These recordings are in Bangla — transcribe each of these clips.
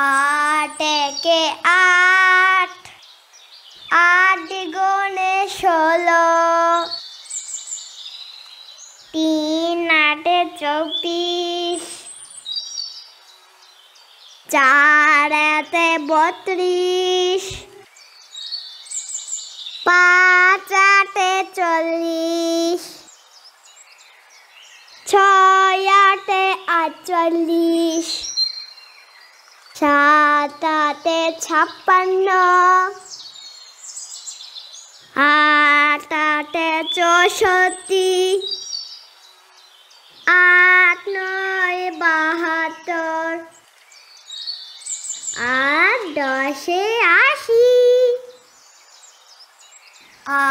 আট একে আট আট গুণে ষোলো তিন আটে চব্বিশ চার এতে বত্রিশ পাঁচ আটে চল্লিশ ছয় আটে আটচল্লিশ সাতাতে ছাপ্পান্ন আটাতে চৌষট্টি আট নয় বাহাত্তর আট দশে আশি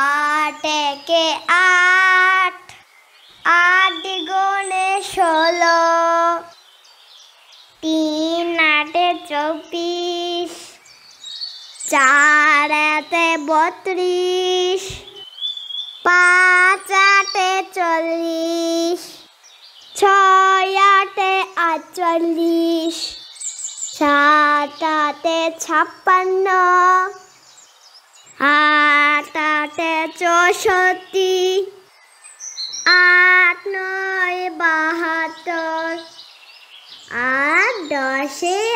আট একে আট আট গুণে ষোলো চব্বিশ চার এতে বত্রিশ পাঁচ আটে চল্লিশ ছয় আটে আটচল্লিশ সাত আটে ছাপ্পান্ন আট আটে চৌষট্টি আট নয় বাহাত্তর আট দশে